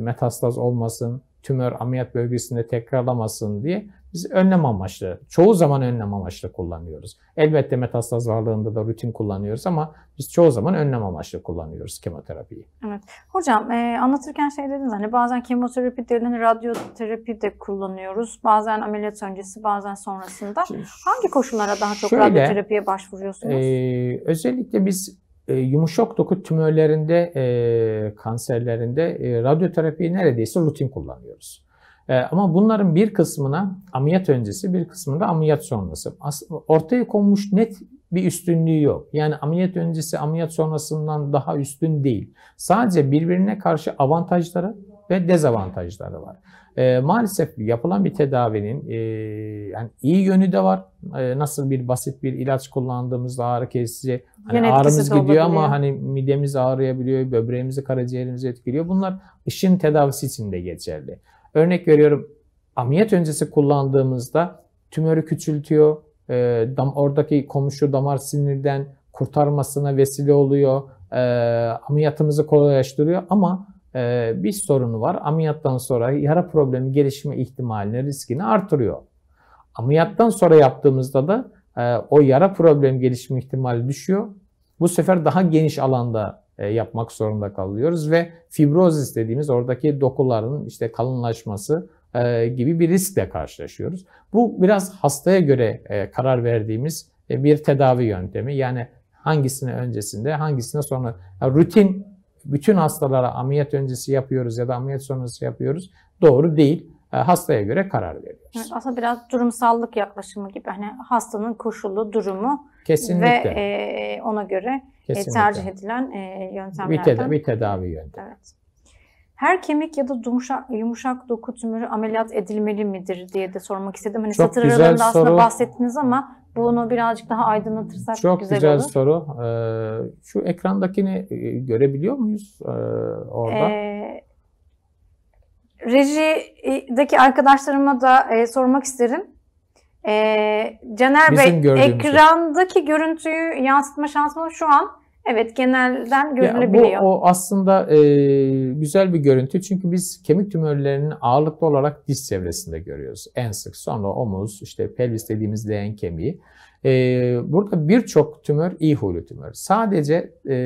metastaz olmasın, tümör ameliyat bölgesinde tekrarlamasın diye biz önlem amaçlı, çoğu zaman önlem amaçlı kullanıyoruz. Elbette metastaz varlığında da rutin kullanıyoruz ama biz çoğu zaman önlem amaçlı kullanıyoruz kemoterapiyi. Evet. Hocam e, anlatırken şey dediniz hani bazen kemoterapi değil, radyoterapi de kullanıyoruz. Bazen ameliyat öncesi, bazen sonrasında. Şimdi, Hangi koşullara daha çok şöyle, radyoterapiye başvuruyorsunuz? E, özellikle biz e, yumuşak doku tümörlerinde, e, kanserlerinde e, radyoterapiyi neredeyse rutin kullanıyoruz. Ee, ama bunların bir kısmına ameliyat öncesi, bir kısmında ameliyat sonrası. ortaya konmuş net bir üstünlüğü yok. Yani ameliyat öncesi ameliyat sonrasından daha üstün değil. Sadece birbirine karşı avantajları ve dezavantajları var. Ee, maalesef yapılan bir tedavinin e, yani iyi yönü de var. Ee, nasıl bir basit bir ilaç kullandığımızda ağrı kesici hani ağrımız gidiyor ama hani midemiz ağrıyabiliyor, böbreğimizi, karaciğerimizi etkiliyor. Bunlar işin tedavisi için de geçerli. Örnek veriyorum ameliyat öncesi kullandığımızda tümörü küçültüyor, e, dam, oradaki komşu damar sinirden kurtarmasına vesile oluyor, e, ameliyatımızı kolaylaştırıyor ama e, bir sorunu var. Ameliyattan sonra yara problemi gelişme ihtimalini, riskini artırıyor. Ameliyattan sonra yaptığımızda da e, o yara problem gelişme ihtimali düşüyor. Bu sefer daha geniş alanda e, yapmak zorunda kalıyoruz ve fibrozis dediğimiz oradaki dokuların işte kalınlaşması e, gibi bir riskle karşılaşıyoruz. Bu biraz hastaya göre e, karar verdiğimiz bir tedavi yöntemi. Yani hangisini öncesinde, hangisine sonra yani rutin bütün hastalara ameliyat öncesi yapıyoruz ya da ameliyat sonrası yapıyoruz. Doğru değil. Hastaya göre karar veriyoruz. Evet, aslında biraz durumsallık yaklaşımı gibi. Hani hastanın koşulu, durumu Kesinlikle. Ve e, ona göre Kesinlikle. tercih edilen e, yöntemlerden. Bir, teda- bir tedavi yöntemi. Evet. Her kemik ya da yumuşak, yumuşak doku tümörü ameliyat edilmeli midir diye de sormak istedim. Hani Çok satır aralarında soru. aslında bahsettiniz ama bunu birazcık daha aydınlatırsak Çok güzel, güzel olur. Çok güzel soru. Ee, şu ekrandakini görebiliyor muyuz ee, orada? Ee, rejideki arkadaşlarıma da e, sormak isterim. E, Caner Bizim Bey ekrandaki şey. görüntüyü yansıtma şansımız şu an evet genelden görülebiliyor. bu, o aslında e, güzel bir görüntü çünkü biz kemik tümörlerini ağırlıklı olarak diz çevresinde görüyoruz. En sık sonra omuz işte pelvis dediğimiz leğen kemiği. E, burada birçok tümör iyi huylu tümör. Sadece e,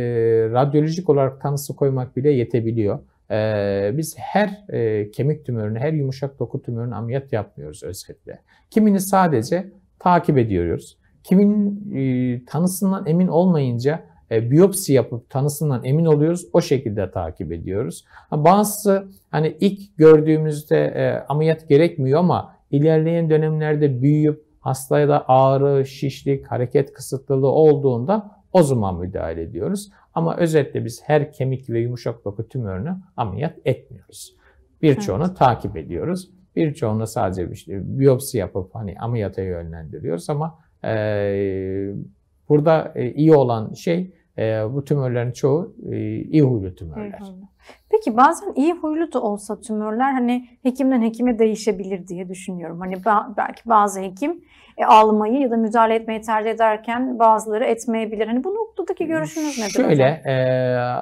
radyolojik olarak tanısı koymak bile yetebiliyor. Ee, biz her e, kemik tümörünü, her yumuşak doku tümörünü ameliyat yapmıyoruz özellikle. Kimini sadece takip ediyoruz. Kimin e, tanısından emin olmayınca e, biyopsi yapıp tanısından emin oluyoruz. O şekilde takip ediyoruz. Bazısı hani ilk gördüğümüzde ameliyat gerekmiyor ama ilerleyen dönemlerde büyüyüp hastaya da ağrı, şişlik, hareket kısıtlılığı olduğunda o zaman müdahale ediyoruz. Ama özetle biz her kemik ve yumuşak doku tümörünü ameliyat etmiyoruz. Birçoğunu evet. takip ediyoruz. Birçoğunu sadece işte biyopsi yapıp hani ameliyata yönlendiriyoruz ama e, burada e, iyi olan şey e, bu tümörlerin çoğu e, iyi huylu tümörler. Peki bazen iyi huylu da olsa tümörler hani hekimden hekime değişebilir diye düşünüyorum. Hani ba- belki bazı hekim e, almayı ya da müdahale etmeyi tercih ederken bazıları etmeyebilir. Hani bu noktadaki görüşünüz nedir? Şöyle e,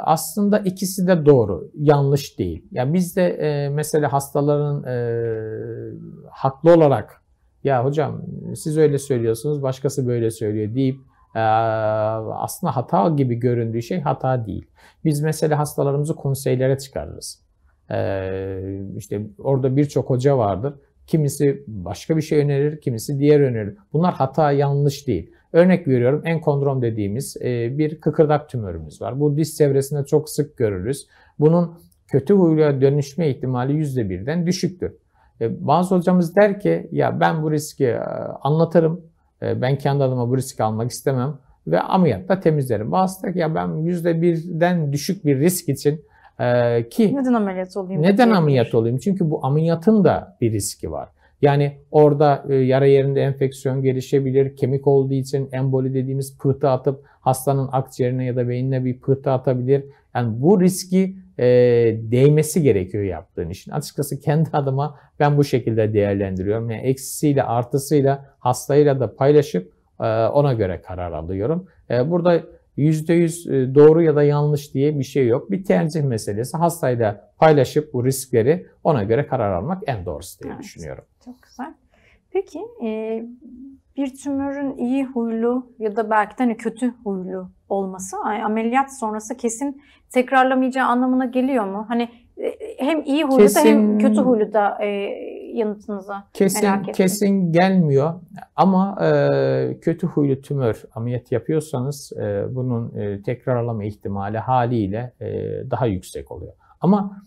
aslında ikisi de doğru. Yanlış değil. Ya yani biz de e, mesela hastaların e, haklı olarak ya hocam siz öyle söylüyorsunuz başkası böyle söylüyor deyip ee, aslında hata gibi göründüğü şey hata değil. Biz mesela hastalarımızı konseylere çıkarırız. Ee, işte orada birçok hoca vardır. Kimisi başka bir şey önerir, kimisi diğer önerir. Bunlar hata yanlış değil. Örnek veriyorum enkondrom dediğimiz e, bir kıkırdak tümörümüz var. Bu diz çevresinde çok sık görürüz. Bunun kötü huyluya dönüşme ihtimali %1'den düşüktür. E, bazı hocamız der ki ya ben bu riski e, anlatırım ee, ben kendi adıma bu risk almak istemem ve ameliyatta temizlerim. Bazısı da ya ben yüzde birden düşük bir risk için e, ki neden ameliyat olayım? Neden ameliyat olayım? Çünkü bu ameliyatın da bir riski var. Yani orada e, yara yerinde enfeksiyon gelişebilir. Kemik olduğu için emboli dediğimiz pıhtı atıp hastanın akciğerine ya da beynine bir pıhtı atabilir. Yani bu riski e, değmesi gerekiyor yaptığın işin. Açıkçası kendi adıma ben bu şekilde değerlendiriyorum. Yani eksisiyle, artısıyla, hastayla da paylaşıp e, ona göre karar alıyorum. E, burada %100 e, doğru ya da yanlış diye bir şey yok. Bir tercih meselesi. Hastayla paylaşıp bu riskleri ona göre karar almak en doğrusu diye evet. düşünüyorum. Çok güzel. Peki e, bir tümörün iyi huylu ya da belki de hani kötü huylu olması ameliyat sonrası kesin tekrarlamayacağı anlamına geliyor mu? Hani e, hem iyi huylu kesin, da hem kötü huylu da e, yanıtınıza kesin, merak ettim. Kesin gelmiyor ama e, kötü huylu tümör ameliyat yapıyorsanız e, bunun e, tekrarlama ihtimali haliyle e, daha yüksek oluyor. Ama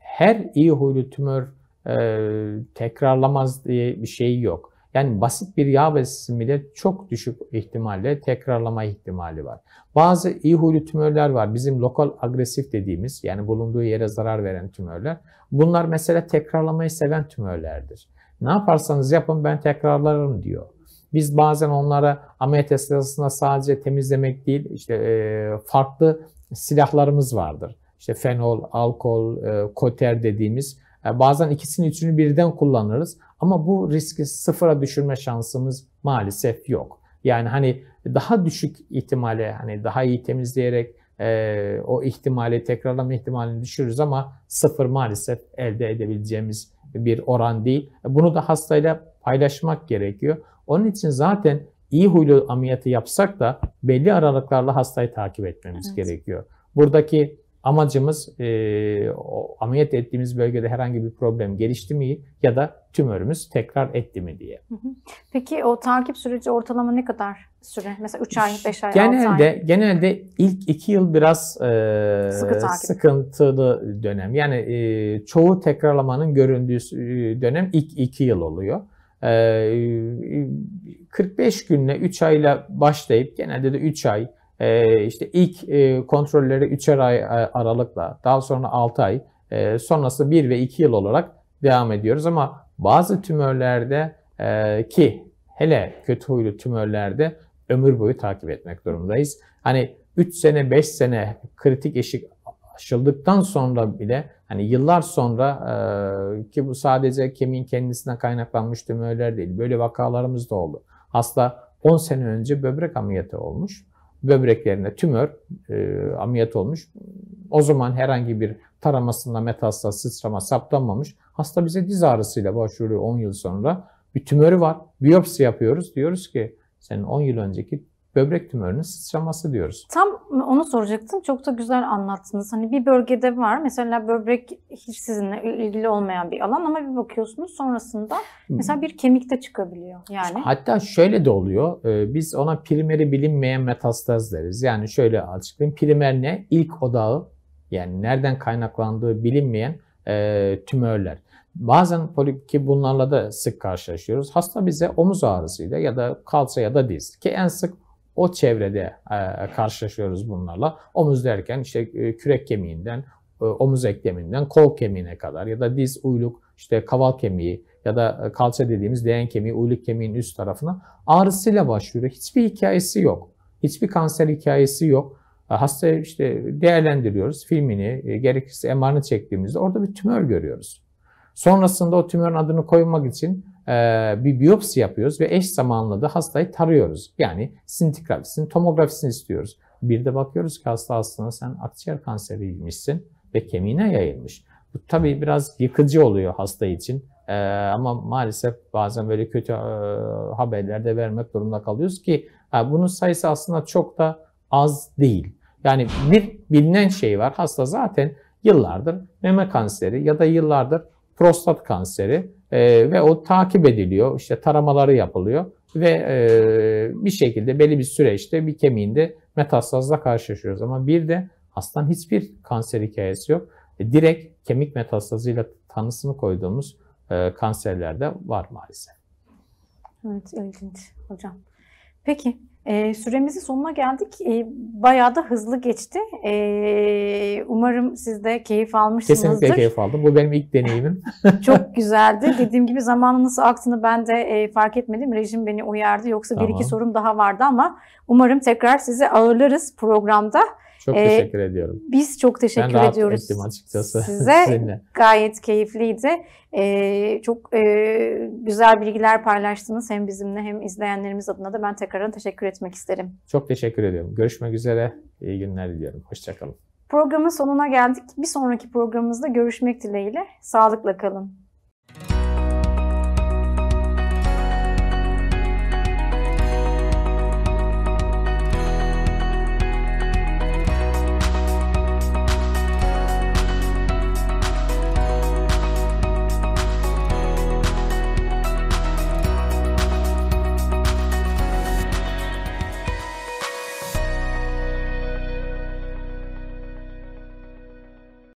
her iyi huylu tümör e, tekrarlamaz diye bir şey yok. Yani basit bir yağ besisi bile çok düşük ihtimalle tekrarlama ihtimali var. Bazı iyi huylu tümörler var. Bizim lokal agresif dediğimiz yani bulunduğu yere zarar veren tümörler. Bunlar mesela tekrarlamayı seven tümörlerdir. Ne yaparsanız yapın ben tekrarlarım diyor. Biz bazen onlara ameliyat esnasında sadece temizlemek değil işte e, farklı silahlarımız vardır. İşte fenol, alkol, e, koter dediğimiz Bazen ikisini üçünü birden kullanırız ama bu riski sıfıra düşürme şansımız maalesef yok. Yani hani daha düşük ihtimale hani daha iyi temizleyerek e, o ihtimali tekrarlama ihtimalini düşürürüz ama sıfır maalesef elde edebileceğimiz bir oran değil. Bunu da hastayla paylaşmak gerekiyor. Onun için zaten iyi huylu ameliyatı yapsak da belli aralıklarla hastayı takip etmemiz evet. gerekiyor. Buradaki Amacımız e, o ameliyat ettiğimiz bölgede herhangi bir problem gelişti mi ya da tümörümüz tekrar etti mi diye. Peki o takip süreci ortalama ne kadar süre? Mesela 3 ay, 5 ay, genelde, 6 ay? Genelde ilk 2 yıl biraz e, Sıkı sıkıntılı dönem. Yani e, çoğu tekrarlamanın göründüğü e, dönem ilk 2 yıl oluyor. 45 e, e, günle 3 ayla başlayıp genelde de 3 ay e, işte ilk e, kontrolleri 3'er ay e, aralıkla daha sonra 6 ay e, sonrası 1 ve 2 yıl olarak devam ediyoruz ama bazı tümörlerde e, ki hele kötü huylu tümörlerde ömür boyu takip etmek durumundayız. Hani 3 sene 5 sene kritik eşik aşıldıktan sonra bile hani yıllar sonra ki bu sadece kemiğin kendisine kaynaklanmış tümörler değil. Böyle vakalarımız da oldu. Hasta 10 sene önce böbrek ameliyatı olmuş böbreklerinde tümör e, ameliyat olmuş. O zaman herhangi bir taramasında metastaz, sıçrama saptanmamış. Hasta bize diz ağrısıyla başvuruyor 10 yıl sonra. Bir tümörü var. Biyopsi yapıyoruz. Diyoruz ki senin 10 yıl önceki böbrek tümörünün sıçraması diyoruz. Tam onu soracaktım. Çok da güzel anlattınız. Hani bir bölgede var mesela böbrek hiç sizinle ilgili olmayan bir alan ama bir bakıyorsunuz sonrasında hmm. mesela bir kemikte çıkabiliyor yani. Hatta şöyle de oluyor. Ee, biz ona primeri bilinmeyen metastaz deriz. Yani şöyle açıklayayım. Primer ne? İlk odağı yani nereden kaynaklandığı bilinmeyen e, tümörler. Bazen polip ki bunlarla da sık karşılaşıyoruz. Hasta bize omuz ağrısıyla ya da kalça ya da diz ki en sık o çevrede e, karşılaşıyoruz bunlarla. Omuz derken işte e, kürek kemiğinden, e, omuz ekleminden kol kemiğine kadar ya da diz, uyluk, işte kaval kemiği ya da kalça dediğimiz leğen kemiği, uyluk kemiğin üst tarafına ağrısıyla başlıyor. Hiçbir hikayesi yok. Hiçbir kanser hikayesi yok. Hasta işte değerlendiriyoruz. Filmini, gerekirse MR'ını çektiğimizde orada bir tümör görüyoruz. Sonrasında o tümörün adını koymak için ee, bir biyopsi yapıyoruz ve eş zamanlı da hastayı tarıyoruz. Yani sintigrafisini, tomografisini istiyoruz. Bir de bakıyoruz ki hasta aslında sen akciğer kanseriymişsin ve kemiğine yayılmış. Bu tabii biraz yıkıcı oluyor hasta için. Ee, ama maalesef bazen böyle kötü e, haberler de vermek durumunda kalıyoruz ki e, bunun sayısı aslında çok da az değil. Yani bir bilinen şey var. Hasta zaten yıllardır meme kanseri ya da yıllardır prostat kanseri e, ve o takip ediliyor. İşte taramaları yapılıyor ve e, bir şekilde belli bir süreçte bir kemiğinde metastazla karşılaşıyoruz. Ama bir de hastanın hiçbir kanser hikayesi yok. E, direkt kemik metastazıyla tanısını koyduğumuz e, kanserlerde var maalesef. Evet ilginç hocam. Peki. E, süremizin sonuna geldik. E, bayağı da hızlı geçti. E, umarım siz de keyif almışsınızdır. Kesinlikle keyif aldım. Bu benim ilk deneyimim. *laughs* Çok *laughs* güzeldi. Dediğim gibi zamanın nasıl aktığını ben de e, fark etmedim. Rejim beni uyardı. Yoksa tamam. bir iki sorum daha vardı ama umarım tekrar sizi ağırlarız programda. Çok ee, teşekkür ediyorum. Biz çok teşekkür ben rahat ediyoruz. ettim açıkçası. *laughs* Size sizinle. gayet keyifliydi. Ee, çok e, güzel bilgiler paylaştınız hem bizimle hem izleyenlerimiz adına da ben tekrar teşekkür etmek isterim. Çok teşekkür ediyorum. Görüşmek üzere. İyi günler diliyorum. Hoşçakalın. Programın sonuna geldik. Bir sonraki programımızda görüşmek dileğiyle. Sağlıkla kalın.